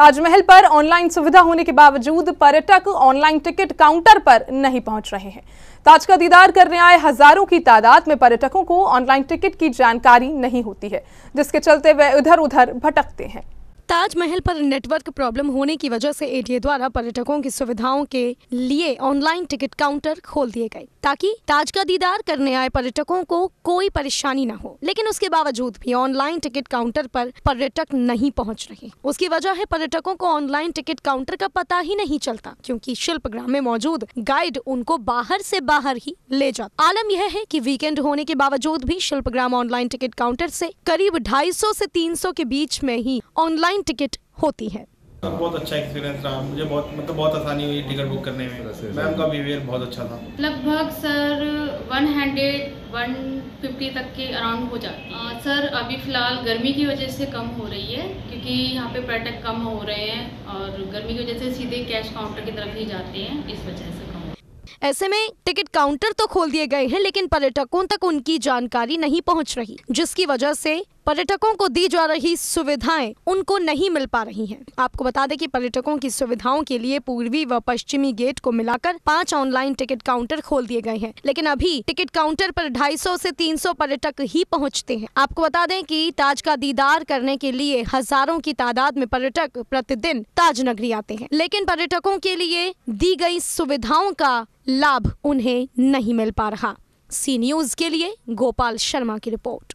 ताजमहल पर ऑनलाइन सुविधा होने के बावजूद पर्यटक ऑनलाइन टिकट काउंटर पर नहीं पहुंच रहे हैं ताज का दीदार करने आए हजारों की तादाद में पर्यटकों को ऑनलाइन टिकट की जानकारी नहीं होती है जिसके चलते वे इधर उधर भटकते हैं ताजमहल पर नेटवर्क प्रॉब्लम होने की वजह से एटीए द्वारा पर्यटकों की सुविधाओं के लिए ऑनलाइन टिकट काउंटर खोल दिए गए ताकि ताज का दीदार करने आए पर्यटकों को कोई परेशानी न हो लेकिन उसके बावजूद भी ऑनलाइन टिकट काउंटर पर पर्यटक नहीं पहुंच रहे उसकी वजह है पर्यटकों को ऑनलाइन टिकट काउंटर का पता ही नहीं चलता क्यूँकी शिल्प में मौजूद गाइड उनको बाहर ऐसी बाहर ही ले जाता आलम यह है की वीकेंड होने के बावजूद भी शिल्प ऑनलाइन टिकट काउंटर ऐसी करीब ढाई सौ तीन सौ के बीच में ही ऑनलाइन ट्रेन टिकट होती है बहुत अच्छा एक्सपीरियंस रहा मुझे बहुत मतलब बहुत आसानी हुई टिकट बुक करने में मैम का बिहेवियर बहुत अच्छा था लगभग sir one hundred one fifty तक के अराउंड हो जाती है सर अभी फिलहाल गर्मी की वजह से कम हो रही है क्योंकि यहाँ पे पर्यटक कम हो रहे हैं और गर्मी की वजह से सीधे कैश काउंटर की तरफ ही जाते हैं इस वजह से ऐसे में टिकट काउंटर तो खोल दिए गए हैं लेकिन पर्यटकों तक उनकी जानकारी नहीं पहुंच रही जिसकी वजह से पर्यटकों को दी जा रही सुविधाएं उनको नहीं मिल पा रही हैं। आपको बता दें कि पर्यटकों की सुविधाओं के लिए पूर्वी व पश्चिमी गेट को मिलाकर पांच ऑनलाइन टिकट काउंटर खोल दिए गए हैं लेकिन अभी टिकट काउंटर पर 250 से 300 पर्यटक ही पहुंचते हैं आपको बता दें कि ताज का दीदार करने के लिए हजारों की तादाद में पर्यटक प्रतिदिन ताज नगरी आते हैं लेकिन पर्यटकों के लिए दी गई सुविधाओं का लाभ उन्हें नहीं मिल पा रहा सी न्यूज के लिए गोपाल शर्मा की रिपोर्ट